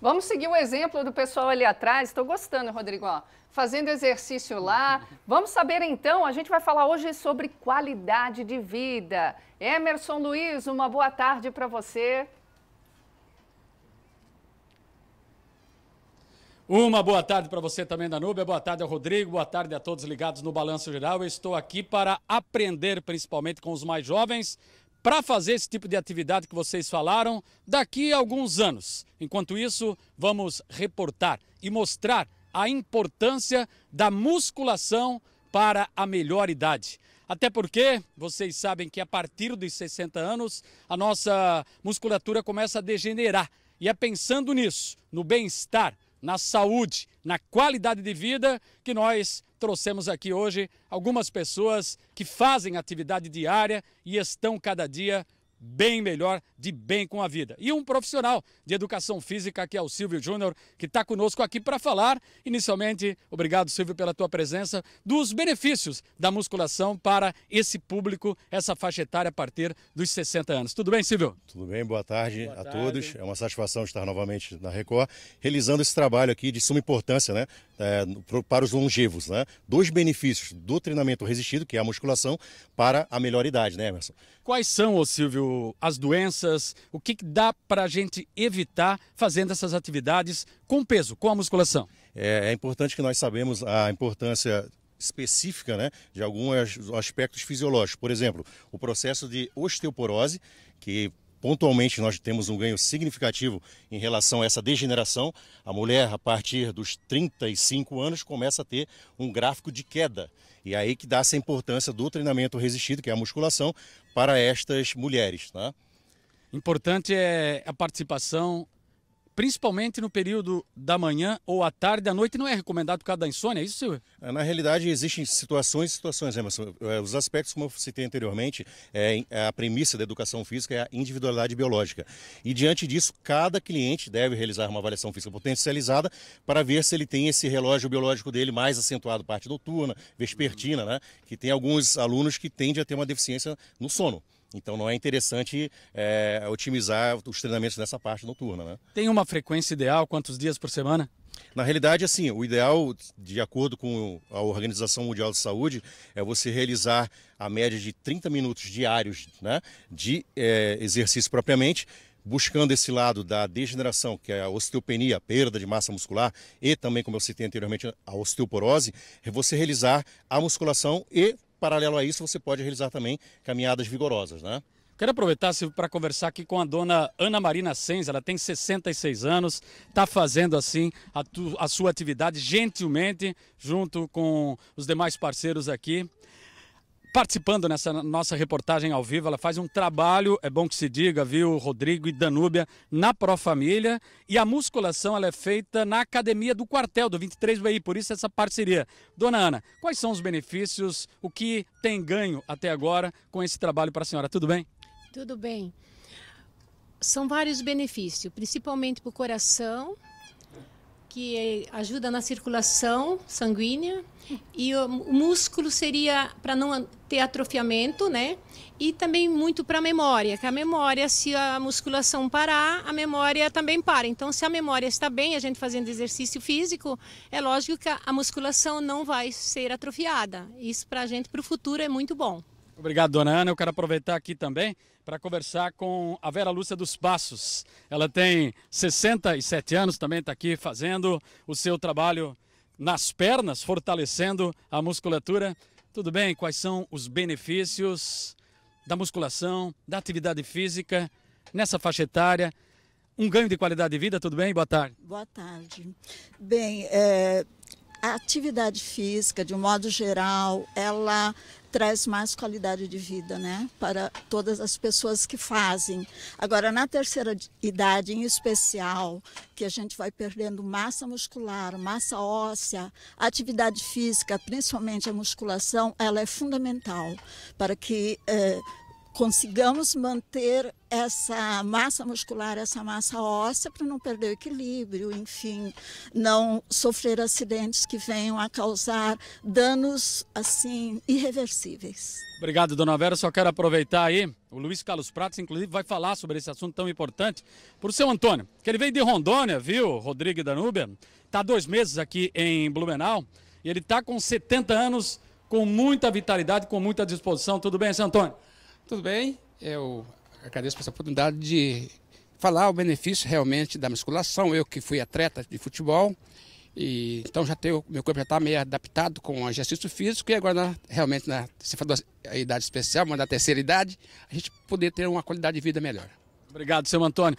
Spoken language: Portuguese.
Vamos seguir o exemplo do pessoal ali atrás. Estou gostando, Rodrigo. Ó, fazendo exercício lá. Vamos saber então, a gente vai falar hoje sobre qualidade de vida. Emerson Luiz, uma boa tarde para você. Uma boa tarde para você também, Danúbia. Boa tarde ao Rodrigo. Boa tarde a todos ligados no Balanço Geral. Eu estou aqui para aprender, principalmente com os mais jovens, para fazer esse tipo de atividade que vocês falaram daqui a alguns anos. Enquanto isso, vamos reportar e mostrar a importância da musculação para a melhor idade. Até porque vocês sabem que a partir dos 60 anos a nossa musculatura começa a degenerar. E é pensando nisso, no bem-estar na saúde, na qualidade de vida, que nós trouxemos aqui hoje algumas pessoas que fazem atividade diária e estão cada dia bem melhor, de bem com a vida. E um profissional de educação física, que é o Silvio Júnior, que está conosco aqui para falar. Inicialmente, obrigado, Silvio, pela tua presença, dos benefícios da musculação para esse público, essa faixa etária a partir dos 60 anos. Tudo bem, Silvio? Tudo bem, boa tarde boa a tarde. todos. É uma satisfação estar novamente na Record, realizando esse trabalho aqui de suma importância, né? É, para os longevos, né? Dois benefícios do treinamento resistido, que é a musculação, para a melhor idade, né, Emerson? Quais são, ô Silvio, as doenças, o que dá para a gente evitar fazendo essas atividades com peso, com a musculação? É, é importante que nós sabemos a importância específica né, de alguns aspectos fisiológicos. Por exemplo, o processo de osteoporose, que pontualmente nós temos um ganho significativo em relação a essa degeneração. A mulher, a partir dos 35 anos, começa a ter um gráfico de queda. E é aí que dá essa importância do treinamento resistido, que é a musculação, para estas mulheres. Tá? Importante é a participação principalmente no período da manhã ou à tarde, à noite, não é recomendado por causa da insônia, é isso, senhor? É, na realidade, existem situações e situações, Emerson. Né, é, os aspectos, como eu citei anteriormente, é, é a premissa da educação física é a individualidade biológica. E diante disso, cada cliente deve realizar uma avaliação física potencializada para ver se ele tem esse relógio biológico dele mais acentuado, parte noturna, vespertina, né? Que tem alguns alunos que tendem a ter uma deficiência no sono. Então não é interessante é, otimizar os treinamentos nessa parte noturna. Né? Tem uma frequência ideal, quantos dias por semana? Na realidade, assim, o ideal, de acordo com a Organização Mundial de Saúde, é você realizar a média de 30 minutos diários né, de é, exercício propriamente, buscando esse lado da degeneração, que é a osteopenia, a perda de massa muscular, e também, como eu citei anteriormente, a osteoporose, é você realizar a musculação e paralelo a isso, você pode realizar também caminhadas vigorosas, né? Quero aproveitar para conversar aqui com a dona Ana Marina Sens, ela tem 66 anos, está fazendo assim a, tu, a sua atividade gentilmente, junto com os demais parceiros aqui participando nessa nossa reportagem ao vivo. Ela faz um trabalho, é bom que se diga, viu, Rodrigo e Danúbia, na Pro Família. E a musculação ela é feita na academia do quartel do 23BI, por isso essa parceria. Dona Ana, quais são os benefícios, o que tem ganho até agora com esse trabalho para a senhora? Tudo bem? Tudo bem. São vários benefícios, principalmente para o coração, que ajuda na circulação sanguínea e o músculo seria para não ter atrofiamento, né? E também muito para a memória, que a memória, se a musculação parar, a memória também para. Então, se a memória está bem, a gente fazendo exercício físico, é lógico que a musculação não vai ser atrofiada. Isso para a gente, para o futuro, é muito bom. Obrigado, dona Ana. Eu quero aproveitar aqui também para conversar com a Vera Lúcia dos Passos. Ela tem 67 anos, também está aqui fazendo o seu trabalho nas pernas, fortalecendo a musculatura. Tudo bem? Quais são os benefícios da musculação, da atividade física nessa faixa etária? Um ganho de qualidade de vida, tudo bem? Boa tarde. Boa tarde. Bem, é, a atividade física, de um modo geral, ela traz mais qualidade de vida, né, para todas as pessoas que fazem. Agora, na terceira idade, em especial, que a gente vai perdendo massa muscular, massa óssea, atividade física, principalmente a musculação, ela é fundamental para que eh, consigamos manter essa massa muscular, essa massa óssea para não perder o equilíbrio, enfim, não sofrer acidentes que venham a causar danos assim irreversíveis. Obrigado, dona Vera. Só quero aproveitar aí, o Luiz Carlos Prates, inclusive, vai falar sobre esse assunto tão importante para o seu Antônio, que ele veio de Rondônia, viu, Rodrigo Danúbia? Está dois meses aqui em Blumenau e ele está com 70 anos, com muita vitalidade, com muita disposição. Tudo bem, seu Antônio? Tudo bem? Eu agradeço por essa oportunidade de falar o benefício realmente da musculação. Eu que fui atleta de futebol, e, então já tenho, meu corpo já está meio adaptado com o exercício físico e agora na, né, realmente na se for a idade especial, mas na terceira idade, a gente poder ter uma qualidade de vida melhor. Obrigado, seu Antônio.